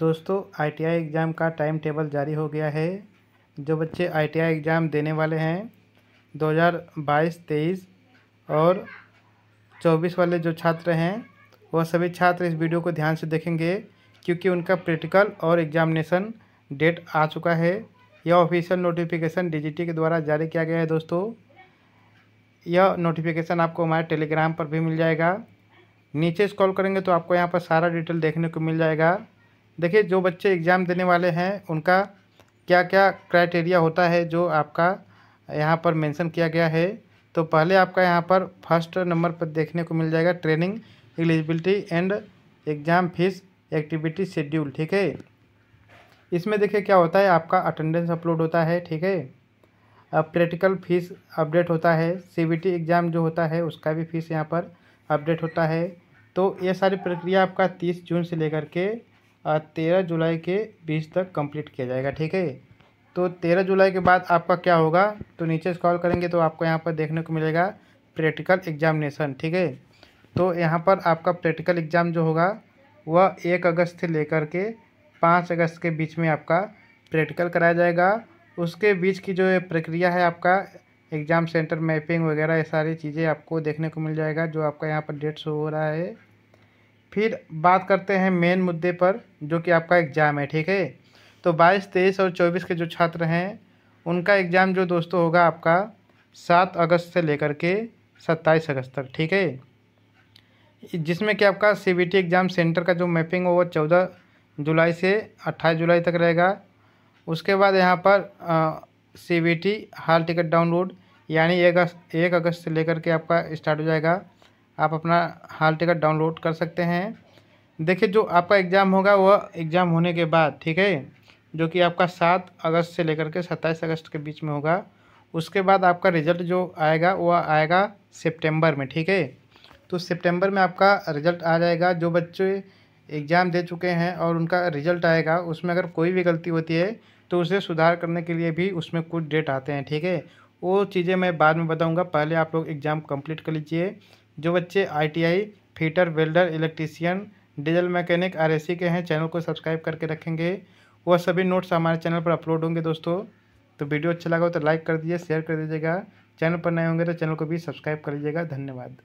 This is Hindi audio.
दोस्तों आईटीआई एग्ज़ाम का टाइम टेबल जारी हो गया है जो बच्चे आईटीआई एग्ज़ाम देने वाले हैं 2022, 23 और 24 वाले जो छात्र हैं वह सभी छात्र इस वीडियो को ध्यान से देखेंगे क्योंकि उनका प्रैक्टिकल और एग्ज़ामिनेशन डेट आ चुका है यह ऑफिशियल नोटिफिकेशन डीजीटी के द्वारा जारी किया गया है दोस्तों यह नोटिफिकेशन आपको हमारे टेलीग्राम पर भी मिल जाएगा नीचे स्क्रॉल करेंगे तो आपको यहाँ पर सारा डिटेल देखने को मिल जाएगा देखिए जो बच्चे एग्ज़ाम देने वाले हैं उनका क्या क्या क्राइटेरिया होता है जो आपका यहाँ पर मेंशन किया गया है तो पहले आपका यहाँ पर फर्स्ट नंबर पर देखने को मिल जाएगा training eligibility and exam fees activity schedule ठीक है इसमें देखिए क्या होता है आपका अटेंडेंस अपलोड होता है ठीक है अब प्रैक्टिकल फीस अपडेट होता है सी एग्ज़ाम जो होता है उसका भी फीस यहाँ पर अपडेट होता है तो ये सारी प्रक्रिया आपका तीस जून से लेकर के तेरह जुलाई के बीच तक कंप्लीट किया जाएगा ठीक है तो तेरह जुलाई के बाद आपका क्या होगा तो नीचे स्क्रॉल करेंगे तो आपको यहाँ पर देखने को मिलेगा प्रैक्टिकल एग्जामिनेशन ठीक है तो यहाँ पर आपका प्रैक्टिकल एग्ज़ाम जो होगा वह एक अगस्त से लेकर के पाँच अगस्त के बीच में आपका प्रैक्टिकल कराया जाएगा उसके बीच की जो प्रक्रिया है आपका एग्ज़ाम सेंटर मैपिंग वगैरह ये सारी चीज़ें आपको देखने को मिल जाएगा जो आपका यहाँ पर डेट शो हो रहा है फिर बात करते हैं मेन मुद्दे पर जो कि आपका एग्ज़ाम है ठीक है तो बाईस तेईस और चौबीस के जो छात्र हैं उनका एग्ज़ाम जो दोस्तों होगा आपका सात अगस्त से लेकर के सत्ताईस अगस्त तक ठीक है जिसमें कि आपका सी एग्ज़ाम सेंटर का जो मैपिंग हो वो चौदह जुलाई से अट्ठाईस जुलाई तक रहेगा उसके बाद यहाँ पर C B T hall ticket download यानी एक अगस्त एक अगस्त से लेकर के आपका स्टार्ट हो जाएगा आप अपना हाल टिकट डाउनलोड कर सकते हैं देखिए जो आपका एग्ज़ाम होगा वह एग्ज़ाम होने के बाद ठीक है जो कि आपका सात अगस्त से लेकर के सत्ताईस अगस्त के बीच में होगा उसके बाद आपका रिज़ल्ट जो आएगा वह आएगा सितंबर में ठीक है तो सितंबर में आपका रिज़ल्ट आ जाएगा जो बच्चे एग्ज़ाम दे चुके हैं और उनका रिज़ल्ट आएगा उसमें अगर कोई भी गलती होती है तो उसे सुधार करने के लिए भी उसमें कुछ डेट आते हैं ठीक है वो चीज़ें मैं बाद में बताऊँगा पहले आप लोग एग्ज़ाम कम्प्लीट कर लीजिए जो बच्चे ITI fitter welder electrician diesel mechanic RAC के हैं चैनल को सब्सक्राइब करके रखेंगे वह सभी नोट्स हमारे चैनल पर अपलोड होंगे दोस्तों तो वीडियो अच्छा लगा हो तो लाइक कर दीजिए शेयर कर दीजिएगा चैनल पर नए होंगे तो चैनल को भी सब्सक्राइब कर लीजिएगा धन्यवाद